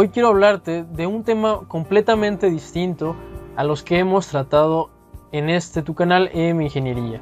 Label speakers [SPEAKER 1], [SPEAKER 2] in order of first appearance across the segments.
[SPEAKER 1] Hoy quiero hablarte de un tema completamente distinto a los que hemos tratado en este tu canal EM Ingeniería,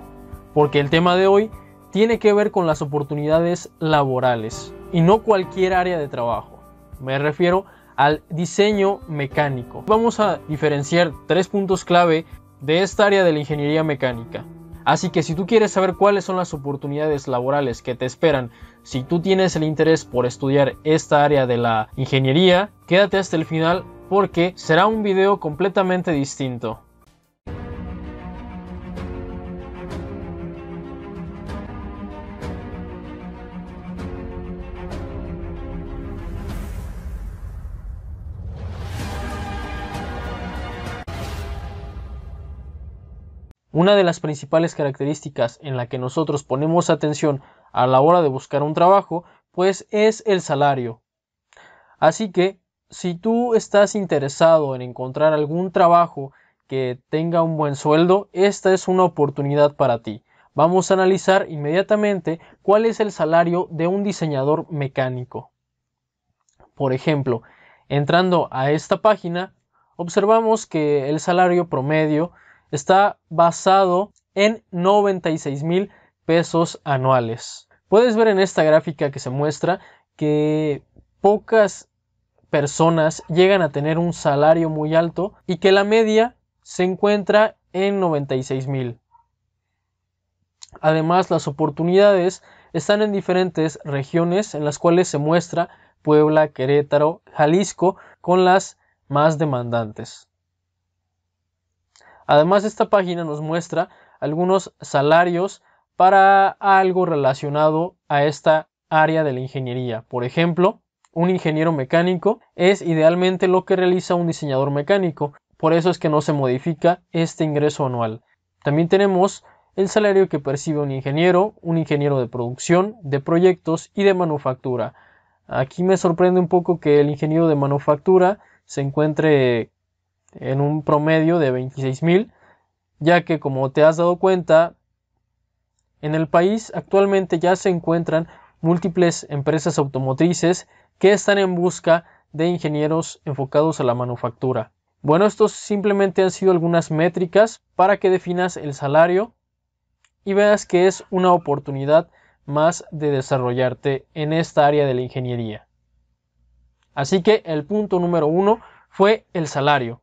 [SPEAKER 1] porque el tema de hoy tiene que ver con las oportunidades laborales y no cualquier área de trabajo. Me refiero al diseño mecánico. Vamos a diferenciar tres puntos clave de esta área de la ingeniería mecánica. Así que si tú quieres saber cuáles son las oportunidades laborales que te esperan si tú tienes el interés por estudiar esta área de la ingeniería, quédate hasta el final porque será un video completamente distinto. Una de las principales características en la que nosotros ponemos atención a la hora de buscar un trabajo, pues es el salario. Así que, si tú estás interesado en encontrar algún trabajo que tenga un buen sueldo, esta es una oportunidad para ti. Vamos a analizar inmediatamente cuál es el salario de un diseñador mecánico. Por ejemplo, entrando a esta página, observamos que el salario promedio está basado en 96 mil pesos anuales. Puedes ver en esta gráfica que se muestra que pocas personas llegan a tener un salario muy alto y que la media se encuentra en 96 mil. Además, las oportunidades están en diferentes regiones en las cuales se muestra Puebla, Querétaro, Jalisco con las más demandantes. Además, esta página nos muestra algunos salarios para algo relacionado a esta área de la ingeniería. Por ejemplo, un ingeniero mecánico es idealmente lo que realiza un diseñador mecánico. Por eso es que no se modifica este ingreso anual. También tenemos el salario que percibe un ingeniero, un ingeniero de producción, de proyectos y de manufactura. Aquí me sorprende un poco que el ingeniero de manufactura se encuentre en un promedio de 26 mil, ya que como te has dado cuenta, en el país actualmente ya se encuentran múltiples empresas automotrices que están en busca de ingenieros enfocados a la manufactura. Bueno, estos simplemente han sido algunas métricas para que definas el salario y veas que es una oportunidad más de desarrollarte en esta área de la ingeniería. Así que el punto número uno fue el salario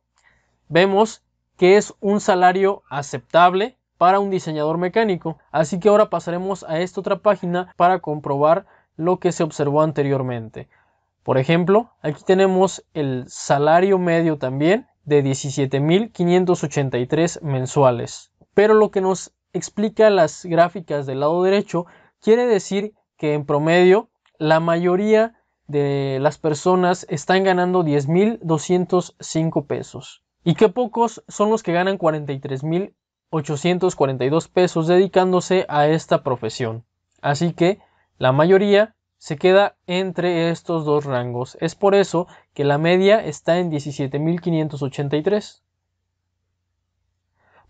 [SPEAKER 1] vemos que es un salario aceptable para un diseñador mecánico. Así que ahora pasaremos a esta otra página para comprobar lo que se observó anteriormente. Por ejemplo, aquí tenemos el salario medio también de 17.583 mensuales. Pero lo que nos explica las gráficas del lado derecho quiere decir que en promedio la mayoría de las personas están ganando 10.205 pesos. Y qué pocos son los que ganan 43.842 pesos dedicándose a esta profesión. Así que la mayoría se queda entre estos dos rangos. Es por eso que la media está en 17.583.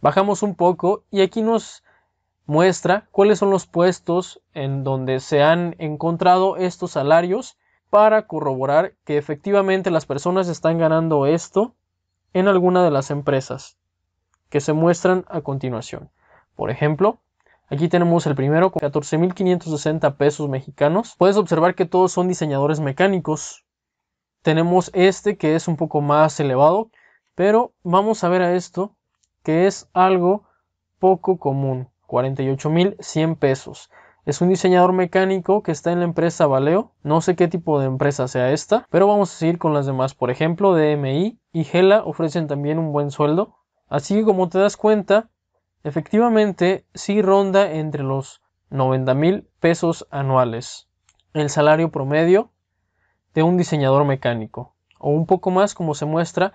[SPEAKER 1] Bajamos un poco y aquí nos muestra cuáles son los puestos en donde se han encontrado estos salarios para corroborar que efectivamente las personas están ganando esto en alguna de las empresas que se muestran a continuación. Por ejemplo, aquí tenemos el primero con 14.560 pesos mexicanos. Puedes observar que todos son diseñadores mecánicos. Tenemos este que es un poco más elevado, pero vamos a ver a esto que es algo poco común, 48.100 pesos. Es un diseñador mecánico que está en la empresa Valeo. No sé qué tipo de empresa sea esta, pero vamos a seguir con las demás. Por ejemplo, DMI y Gela ofrecen también un buen sueldo. Así que como te das cuenta, efectivamente sí ronda entre los 90 mil pesos anuales. El salario promedio de un diseñador mecánico. O un poco más como se muestra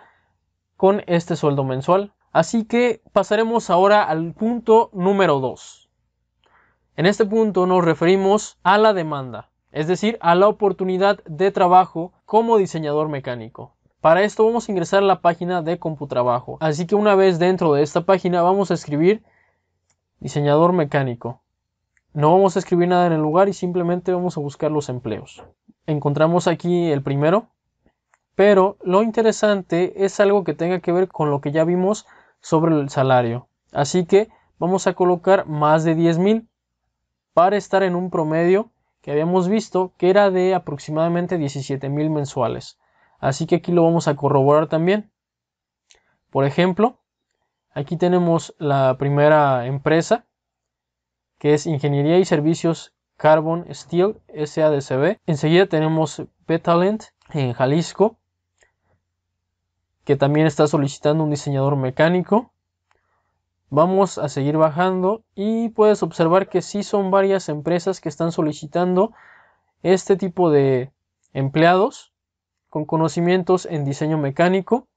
[SPEAKER 1] con este sueldo mensual. Así que pasaremos ahora al punto número 2. En este punto nos referimos a la demanda, es decir, a la oportunidad de trabajo como diseñador mecánico. Para esto vamos a ingresar a la página de Computrabajo. Así que una vez dentro de esta página vamos a escribir diseñador mecánico. No vamos a escribir nada en el lugar y simplemente vamos a buscar los empleos. Encontramos aquí el primero, pero lo interesante es algo que tenga que ver con lo que ya vimos sobre el salario. Así que vamos a colocar más de $10,000 estar en un promedio que habíamos visto que era de aproximadamente 17 mil mensuales. Así que aquí lo vamos a corroborar también. Por ejemplo, aquí tenemos la primera empresa que es Ingeniería y Servicios Carbon Steel SADCB. Enseguida tenemos Petalent en Jalisco que también está solicitando un diseñador mecánico. Vamos a seguir bajando y puedes observar que sí son varias empresas que están solicitando este tipo de empleados con conocimientos en diseño mecánico.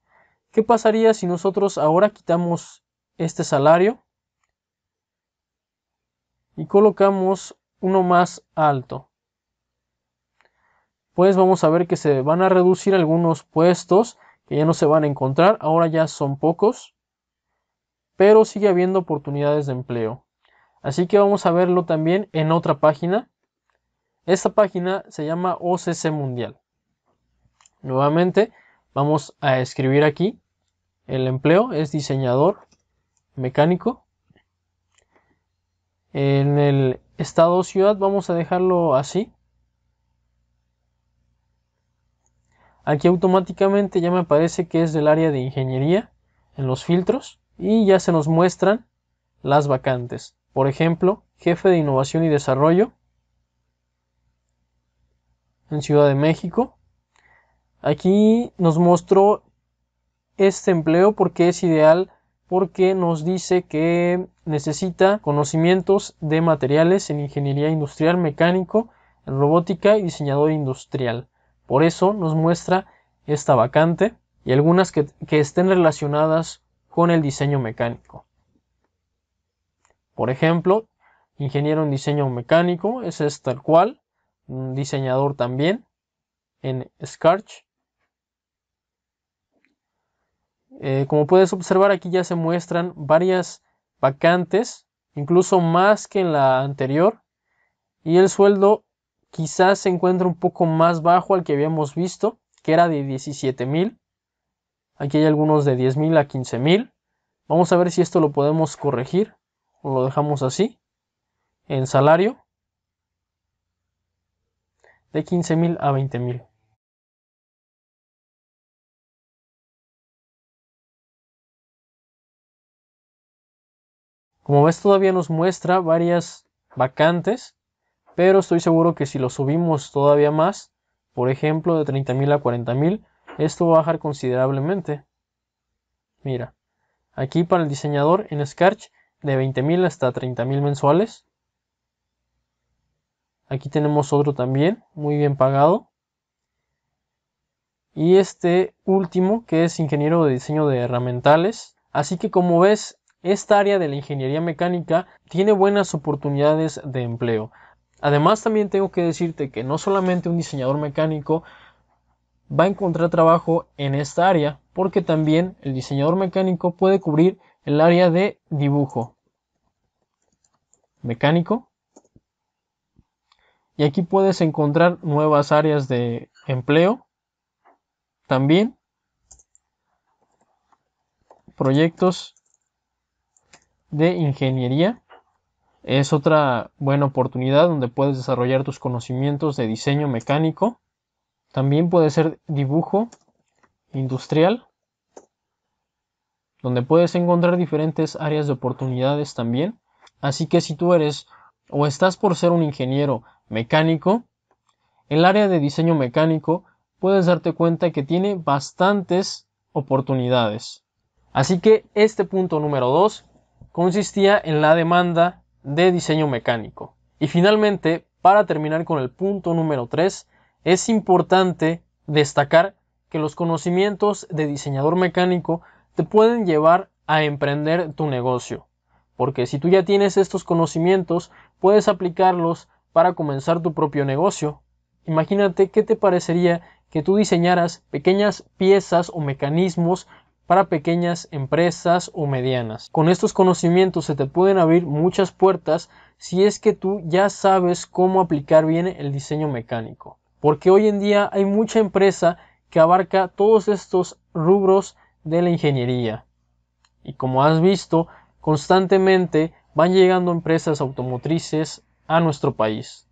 [SPEAKER 1] ¿Qué pasaría si nosotros ahora quitamos este salario y colocamos uno más alto? Pues vamos a ver que se van a reducir algunos puestos que ya no se van a encontrar, ahora ya son pocos pero sigue habiendo oportunidades de empleo. Así que vamos a verlo también en otra página. Esta página se llama OCC Mundial. Nuevamente vamos a escribir aquí el empleo, es diseñador mecánico. En el estado ciudad vamos a dejarlo así. Aquí automáticamente ya me parece que es del área de ingeniería en los filtros y ya se nos muestran las vacantes. Por ejemplo, jefe de innovación y desarrollo en Ciudad de México. Aquí nos mostró este empleo porque es ideal porque nos dice que necesita conocimientos de materiales en ingeniería industrial, mecánico, en robótica y diseñador industrial. Por eso nos muestra esta vacante y algunas que, que estén relacionadas con el diseño mecánico. Por ejemplo, ingeniero en diseño mecánico, ese es tal cual, un diseñador también en Scarch. Eh, como puedes observar aquí ya se muestran varias vacantes, incluso más que en la anterior, y el sueldo quizás se encuentra un poco más bajo al que habíamos visto, que era de $17,000. mil, Aquí hay algunos de 10.000 a 15.000. Vamos a ver si esto lo podemos corregir o lo dejamos así. En salario de 15.000 a 20.000. Como ves todavía nos muestra varias vacantes, pero estoy seguro que si lo subimos todavía más, por ejemplo de 30.000 a 40.000, esto va a bajar considerablemente. Mira, aquí para el diseñador en Sketch de 20.000 hasta 30.000 mensuales. Aquí tenemos otro también, muy bien pagado. Y este último, que es ingeniero de diseño de herramientales. Así que como ves, esta área de la ingeniería mecánica tiene buenas oportunidades de empleo. Además también tengo que decirte que no solamente un diseñador mecánico va a encontrar trabajo en esta área, porque también el diseñador mecánico puede cubrir el área de dibujo mecánico. Y aquí puedes encontrar nuevas áreas de empleo. También proyectos de ingeniería. Es otra buena oportunidad donde puedes desarrollar tus conocimientos de diseño mecánico. También puede ser dibujo industrial, donde puedes encontrar diferentes áreas de oportunidades también. Así que si tú eres o estás por ser un ingeniero mecánico, el área de diseño mecánico puedes darte cuenta que tiene bastantes oportunidades. Así que este punto número 2 consistía en la demanda de diseño mecánico. Y finalmente, para terminar con el punto número 3, es importante destacar que los conocimientos de diseñador mecánico te pueden llevar a emprender tu negocio, porque si tú ya tienes estos conocimientos, puedes aplicarlos para comenzar tu propio negocio. Imagínate qué te parecería que tú diseñaras pequeñas piezas o mecanismos para pequeñas empresas o medianas. Con estos conocimientos se te pueden abrir muchas puertas si es que tú ya sabes cómo aplicar bien el diseño mecánico porque hoy en día hay mucha empresa que abarca todos estos rubros de la ingeniería. Y como has visto, constantemente van llegando empresas automotrices a nuestro país.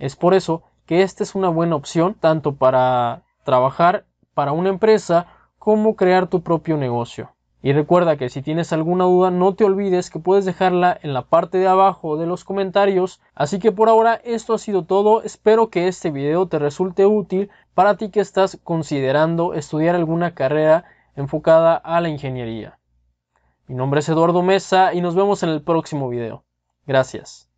[SPEAKER 1] Es por eso que esta es una buena opción tanto para trabajar para una empresa como crear tu propio negocio. Y recuerda que si tienes alguna duda no te olvides que puedes dejarla en la parte de abajo de los comentarios. Así que por ahora esto ha sido todo. Espero que este video te resulte útil para ti que estás considerando estudiar alguna carrera enfocada a la ingeniería. Mi nombre es Eduardo Mesa y nos vemos en el próximo video. Gracias.